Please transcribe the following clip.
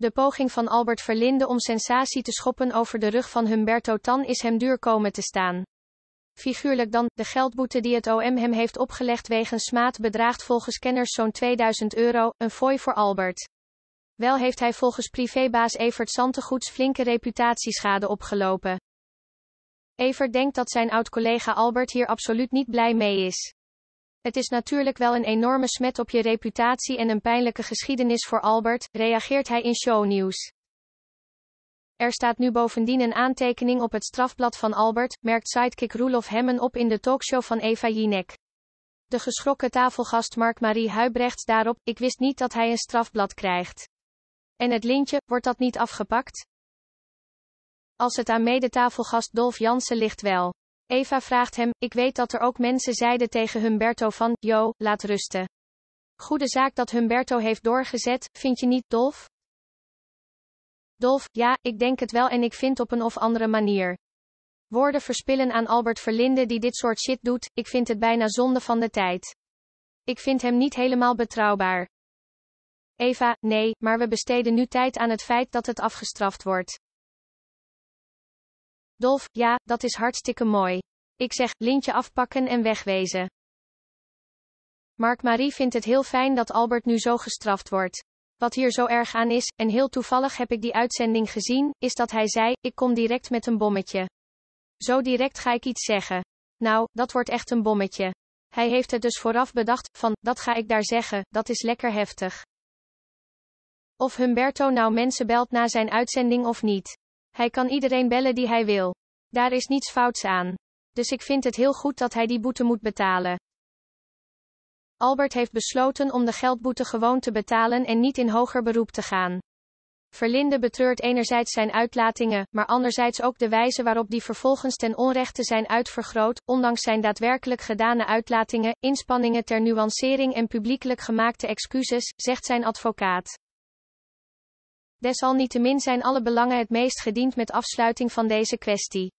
De poging van Albert Verlinde om sensatie te schoppen over de rug van Humberto Tan is hem duur komen te staan. Figuurlijk dan, de geldboete die het OM hem heeft opgelegd wegens smaad bedraagt volgens kenners zo'n 2000 euro, een fooi voor Albert. Wel heeft hij volgens privébaas Evert Santegoeds flinke reputatieschade opgelopen. Evert denkt dat zijn oud-collega Albert hier absoluut niet blij mee is. Het is natuurlijk wel een enorme smet op je reputatie en een pijnlijke geschiedenis voor Albert, reageert hij in shownieuws. Er staat nu bovendien een aantekening op het strafblad van Albert, merkt sidekick Roelof Hemmen op in de talkshow van Eva Jinek. De geschrokken tafelgast Mark-Marie Huibrechts daarop, ik wist niet dat hij een strafblad krijgt. En het lintje, wordt dat niet afgepakt? Als het aan medetafelgast Dolf Jansen ligt wel. Eva vraagt hem, ik weet dat er ook mensen zeiden tegen Humberto van, Jo, laat rusten. Goede zaak dat Humberto heeft doorgezet, vind je niet, Dolf? Dolf, ja, ik denk het wel en ik vind op een of andere manier. Woorden verspillen aan Albert Verlinde die dit soort shit doet, ik vind het bijna zonde van de tijd. Ik vind hem niet helemaal betrouwbaar. Eva, nee, maar we besteden nu tijd aan het feit dat het afgestraft wordt. Dolf, ja, dat is hartstikke mooi. Ik zeg, lintje afpakken en wegwezen. Mark-Marie vindt het heel fijn dat Albert nu zo gestraft wordt. Wat hier zo erg aan is, en heel toevallig heb ik die uitzending gezien, is dat hij zei: Ik kom direct met een bommetje. Zo direct ga ik iets zeggen. Nou, dat wordt echt een bommetje. Hij heeft het dus vooraf bedacht, van, dat ga ik daar zeggen, dat is lekker heftig. Of Humberto nou mensen belt na zijn uitzending of niet. Hij kan iedereen bellen die hij wil. Daar is niets fouts aan. Dus ik vind het heel goed dat hij die boete moet betalen. Albert heeft besloten om de geldboete gewoon te betalen en niet in hoger beroep te gaan. Verlinde betreurt enerzijds zijn uitlatingen, maar anderzijds ook de wijze waarop die vervolgens ten onrechte zijn uitvergroot, ondanks zijn daadwerkelijk gedane uitlatingen, inspanningen ter nuancering en publiekelijk gemaakte excuses, zegt zijn advocaat. Desalniettemin zijn alle belangen het meest gediend met afsluiting van deze kwestie.